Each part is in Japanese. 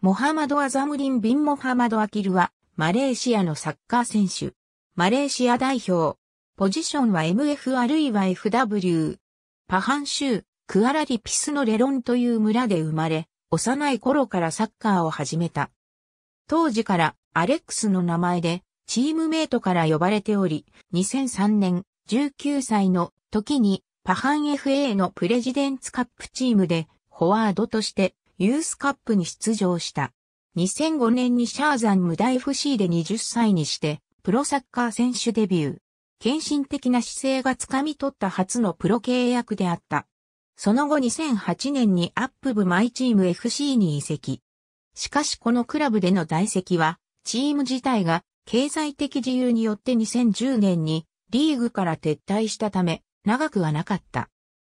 モハマド・アザムリン・ビン・モハマド・アキルは、マレーシアのサッカー選手。マレーシア代表。ポジションは MF あるいは FW。パハン州、クアラリピスのレロンという村で生まれ、幼い頃からサッカーを始めた。当時からアレックスの名前で、チームメイトから呼ばれており、2003年、19歳の時に、パハン FA のプレジデンツカップチームで、フォワードとしてユースカップに出場した。2005年にシャーザン無大 FC で20歳にして、プロサッカー選手デビュー。献身的な姿勢がつかみ取った初のプロ契約であった。その後2008年にアップ部マイチーム FC に移籍。しかしこのクラブでの在籍は、チーム自体が経済的自由によって2010年にリーグから撤退したため、長くはなかった。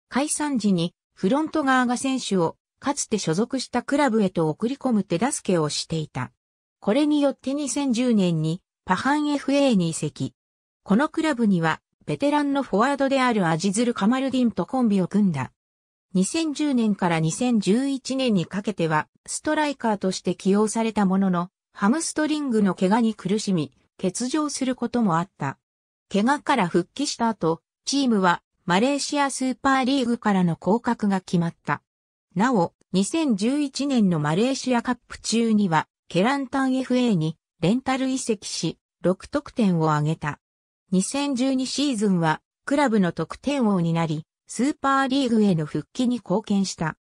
解散時にフロント側が選手をかつて所属したクラブへと送り込む手助けをしていた。これによって2010年にパハン FA に移籍。このクラブにはベテランのフォワードであるアジズル・カマルディンとコンビを組んだ。2010年から2011年にかけてはストライカーとして起用されたものの、ハムストリングの怪我に苦しみ、欠場することもあった。怪我から復帰した後、チームはマレーシアスーパーリーグからの降格が決まった。なお、2011年のマレーシアカップ中には、ケランタン FA にレンタル移籍し、6得点を挙げた。2012シーズンは、クラブの得点王になり、スーパーリーグへの復帰に貢献した。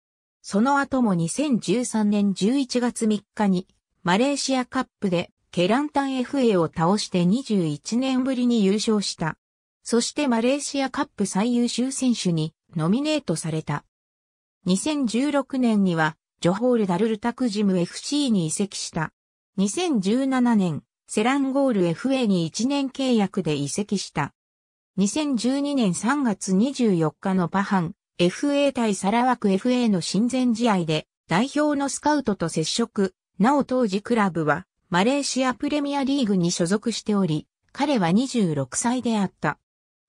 その後も2013年11月3日に、マレーシアカップで、ケランタン FA を倒して21年ぶりに優勝した。そしてマレーシアカップ最優秀選手にノミネートされた。2016年には、ジョホールダルルタクジム FC に移籍した。2017年、セランゴール FA に1年契約で移籍した。2012年3月24日のパハン、FA 対サラワク FA の親善試合で、代表のスカウトと接触、なお当時クラブは、マレーシアプレミアリーグに所属しており、彼は26歳であった。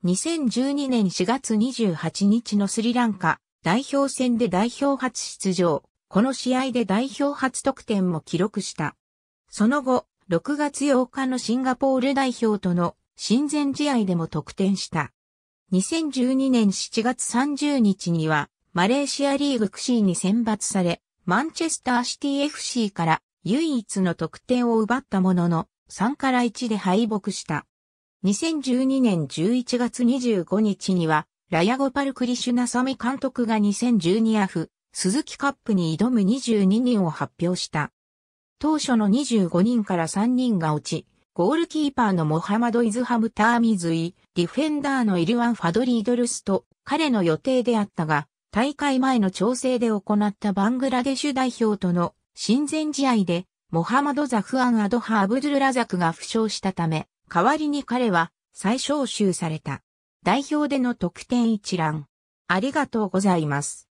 2012年4月28日のスリランカ、代表戦で代表初出場。この試合で代表初得点も記録した。その後、6月8日のシンガポール代表との親善試合でも得点した。2012年7月30日には、マレーシアリーグクシーに選抜され、マンチェスターシティ FC から唯一の得点を奪ったものの、3から1で敗北した。2012年11月25日には、ラヤゴパル・クリシュナサミ監督が2012アフ、鈴木カップに挑む22人を発表した。当初の25人から3人が落ち、ゴールキーパーのモハマド・イズハム・ターミズイ、ディフェンダーのイルワン・ファドリードルスと彼の予定であったが、大会前の調整で行ったバングラデシュ代表との親善試合で、モハマド・ザフアン・アドハ・アブドゥル・ラザクが負傷したため、代わりに彼は再招集された。代表での得点一覧。ありがとうございます。